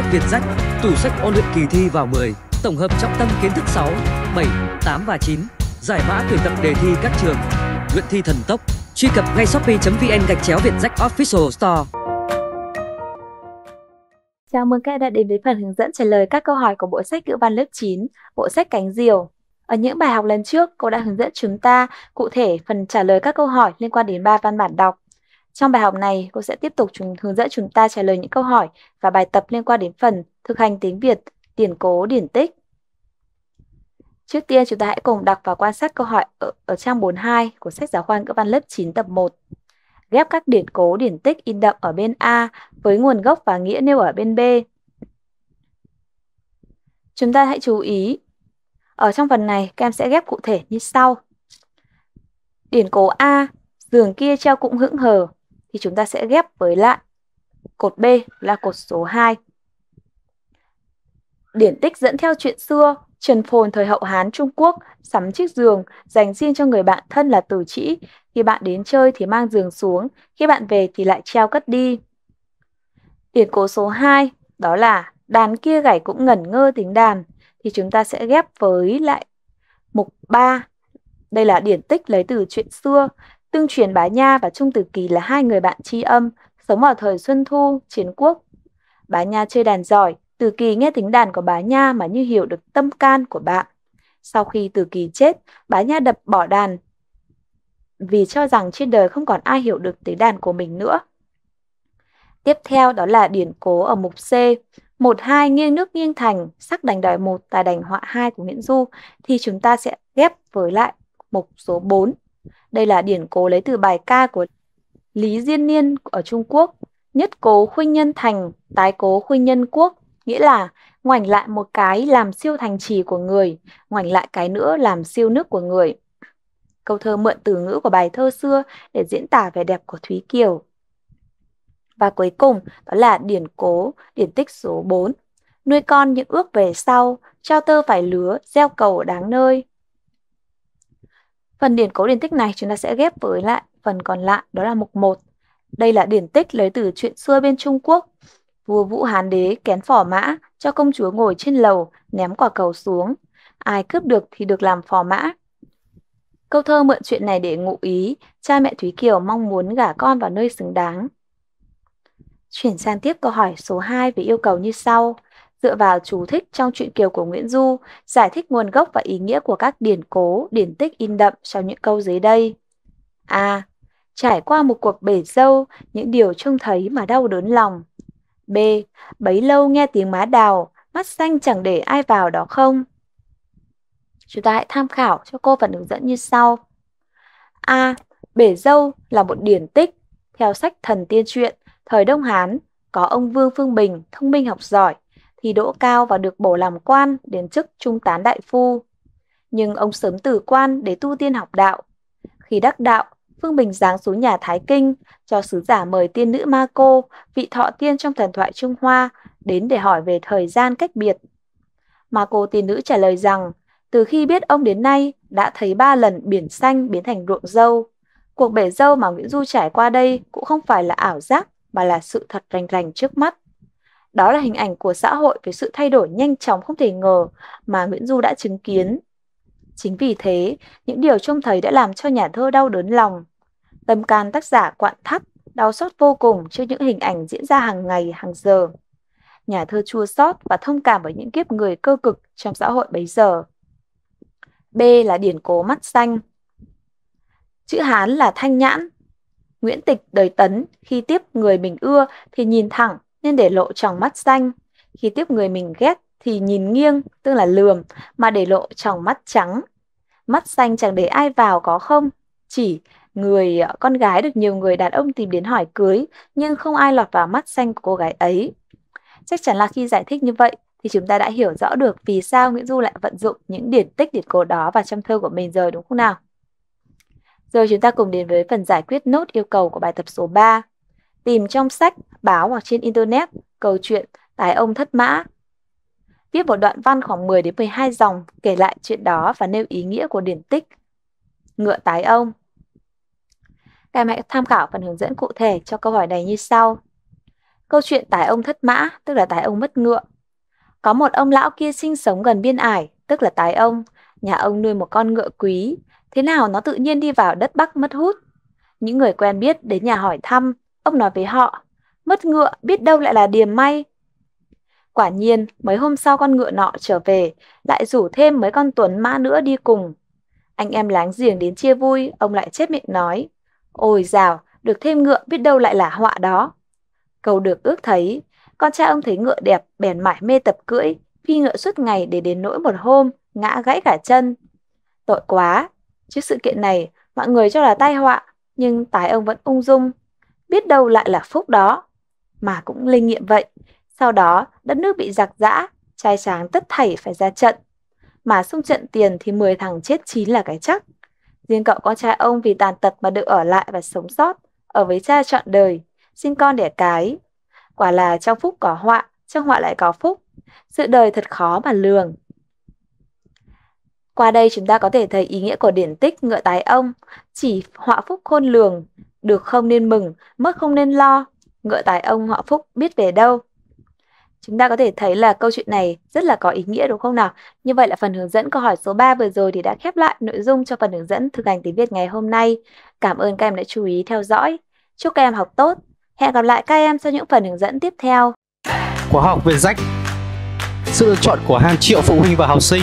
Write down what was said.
sách Việt Sách, tủ sách ôn luyện kỳ thi vào 10, tổng hợp trọng tâm kiến thức 6, 7, 8 và 9, giải mã tuyển tập đề thi các trường, luyện thi thần tốc. Truy cập ngay shopee.vn gạch chéo Việt Sách Official Store. Chào mừng các em đã đến với phần hướng dẫn trả lời các câu hỏi của bộ sách ngữ văn lớp 9, bộ sách Cánh Diều. Ở những bài học lần trước, cô đã hướng dẫn chúng ta cụ thể phần trả lời các câu hỏi liên quan đến ba văn bản đọc trong bài học này, cô sẽ tiếp tục chúng, hướng dẫn chúng ta trả lời những câu hỏi và bài tập liên quan đến phần thực hành tiếng Việt, điển cố, điển tích. Trước tiên, chúng ta hãy cùng đọc và quan sát câu hỏi ở, ở trang 42 của sách giáo khoa ngữ văn lớp 9 tập 1. Ghép các điển cố, điển tích in đậm ở bên A với nguồn gốc và nghĩa nêu ở bên B. Chúng ta hãy chú ý. Ở trong phần này, các em sẽ ghép cụ thể như sau. Điển cố A, giường kia treo cũng hững hờ, thì chúng ta sẽ ghép với lại cột B là cột số 2. Điển tích dẫn theo chuyện xưa, Trần Phồn thời hậu Hán Trung Quốc sắm chiếc giường dành riêng cho người bạn thân là Từ Trĩ. Khi bạn đến chơi thì mang giường xuống, khi bạn về thì lại treo cất đi. Điển cố số 2 đó là đàn kia gảy cũng ngẩn ngơ tính đàn thì chúng ta sẽ ghép với lại mục 3. Đây là điển tích lấy từ chuyện xưa. Tương truyền bà Nha và Trung Tử Kỳ là hai người bạn tri âm, sống vào thời Xuân Thu, chiến quốc. bà Nha chơi đàn giỏi, Tử Kỳ nghe tiếng đàn của bà Nha mà như hiểu được tâm can của bạn. Sau khi Tử Kỳ chết, bà Nha đập bỏ đàn vì cho rằng trên đời không còn ai hiểu được tiếng đàn của mình nữa. Tiếp theo đó là điển cố ở mục C. Một hai nghiêng nước nghiêng thành, sắc đành đòi một tài đành họa hai của Nguyễn Du thì chúng ta sẽ ghép với lại mục số 4. Đây là điển cố lấy từ bài ca của Lý Diên Niên ở Trung Quốc. Nhất cố khuynh nhân thành, tái cố khuynh nhân quốc, nghĩa là ngoảnh lại một cái làm siêu thành trì của người, ngoảnh lại cái nữa làm siêu nước của người. Câu thơ mượn từ ngữ của bài thơ xưa để diễn tả vẻ đẹp của Thúy Kiều. Và cuối cùng đó là điển cố, điển tích số 4. Nuôi con những ước về sau, trao tơ phải lứa, gieo cầu đáng nơi. Phần điển cố điển tích này chúng ta sẽ ghép với lại phần còn lại đó là mục 1. Đây là điển tích lấy từ chuyện xưa bên Trung Quốc. Vua Vũ Hán Đế kén phỏ mã cho công chúa ngồi trên lầu, ném quả cầu xuống. Ai cướp được thì được làm phò mã. Câu thơ mượn chuyện này để ngụ ý, cha mẹ Thúy Kiều mong muốn gả con vào nơi xứng đáng. Chuyển sang tiếp câu hỏi số 2 với yêu cầu như sau dựa vào chú thích trong truyện Kiều của Nguyễn Du, giải thích nguồn gốc và ý nghĩa của các điển cố, điển tích in đậm trong những câu dưới đây. A. À, trải qua một cuộc bể dâu, những điều trông thấy mà đau đớn lòng. B. Bấy lâu nghe tiếng má đào, mắt xanh chẳng để ai vào đó không? Chúng ta hãy tham khảo cho cô phần hướng dẫn như sau. A. Bể dâu là một điển tích theo sách Thần Tiên Truyện, thời Đông Hán, có ông Vương Phương Bình, thông minh học giỏi, thì đỗ cao và được bổ làm quan đến chức trung tán đại phu. Nhưng ông sớm từ quan để tu tiên học đạo. Khi đắc đạo, Phương Bình giáng xuống nhà Thái Kinh, cho sứ giả mời tiên nữ Ma Cô, vị thọ tiên trong thần thoại Trung Hoa, đến để hỏi về thời gian cách biệt. Ma Cô tiên nữ trả lời rằng, từ khi biết ông đến nay, đã thấy ba lần biển xanh biến thành ruộng dâu. Cuộc bể dâu mà Nguyễn Du trải qua đây cũng không phải là ảo giác, mà là sự thật rành rành trước mắt. Đó là hình ảnh của xã hội với sự thay đổi nhanh chóng không thể ngờ mà Nguyễn Du đã chứng kiến. Chính vì thế, những điều trông thấy đã làm cho nhà thơ đau đớn lòng. Tâm can tác giả quặn thắt, đau xót vô cùng trước những hình ảnh diễn ra hàng ngày, hàng giờ. Nhà thơ chua xót và thông cảm với những kiếp người cơ cực trong xã hội bấy giờ. B là điển cố mắt xanh. Chữ Hán là thanh nhãn. Nguyễn Tịch đời tấn khi tiếp người mình ưa thì nhìn thẳng nên để lộ tròng mắt xanh. Khi tiếp người mình ghét thì nhìn nghiêng, tức là lườm, mà để lộ tròng mắt trắng. Mắt xanh chẳng để ai vào có không? Chỉ người ờ, con gái được nhiều người đàn ông tìm đến hỏi cưới, nhưng không ai lọt vào mắt xanh của cô gái ấy. Chắc chắn là khi giải thích như vậy, thì chúng ta đã hiểu rõ được vì sao Nguyễn Du lại vận dụng những điển tích điển cố đó vào trong thơ của mình rồi đúng không nào? Rồi chúng ta cùng đến với phần giải quyết nốt yêu cầu của bài tập số 3 tìm trong sách, báo hoặc trên Internet, câu chuyện tài ông thất mã. Viết một đoạn văn khoảng 10 đến 12 dòng kể lại chuyện đó và nêu ý nghĩa của điển tích. Ngựa tái ông Các mẹ tham khảo phần hướng dẫn cụ thể cho câu hỏi này như sau. Câu chuyện tái ông thất mã, tức là tái ông mất ngựa. Có một ông lão kia sinh sống gần biên ải, tức là tái ông. Nhà ông nuôi một con ngựa quý, thế nào nó tự nhiên đi vào đất Bắc mất hút. Những người quen biết đến nhà hỏi thăm Ông nói với họ, mất ngựa biết đâu lại là điềm may. Quả nhiên, mấy hôm sau con ngựa nọ trở về, lại rủ thêm mấy con tuấn mã nữa đi cùng. Anh em láng giềng đến chia vui, ông lại chết miệng nói. Ôi dào, được thêm ngựa biết đâu lại là họa đó. Cầu được ước thấy, con trai ông thấy ngựa đẹp, bèn mải mê tập cưỡi, phi ngựa suốt ngày để đến nỗi một hôm, ngã gãy cả chân. Tội quá, trước sự kiện này, mọi người cho là tai họa, nhưng tái ông vẫn ung dung, biết đâu lại là phúc đó. Mà cũng linh nghiệm vậy, sau đó đất nước bị giặc giã, trai sáng tất thảy phải ra trận. Mà xung trận tiền thì 10 thằng chết chín là cái chắc. Riêng cậu con trai ông vì tàn tật mà được ở lại và sống sót, ở với cha trọn đời, sinh con đẻ cái. Quả là trong phúc có họa, trong họa lại có phúc. Sự đời thật khó mà lường. Qua đây chúng ta có thể thấy ý nghĩa của điển tích ngựa tái ông, chỉ họa phúc khôn lường, được không nên mừng, mất không nên lo, ngựa tái ông họa phúc biết về đâu. Chúng ta có thể thấy là câu chuyện này rất là có ý nghĩa đúng không nào? Như vậy là phần hướng dẫn câu hỏi số 3 vừa rồi thì đã khép lại nội dung cho phần hướng dẫn thực hành tiếng Việt ngày hôm nay. Cảm ơn các em đã chú ý theo dõi. Chúc các em học tốt. Hẹn gặp lại các em sau những phần hướng dẫn tiếp theo. Khóa học về sách Sự lựa chọn của hàng triệu phụ huynh và học sinh